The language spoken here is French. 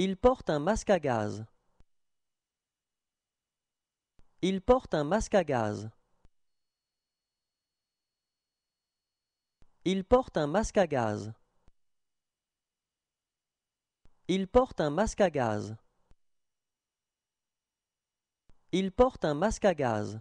Il porte un masque à gaz. Il porte un masque à gaz. Il porte un masque à gaz. Il porte un masque à gaz. Il porte un masque à gaz.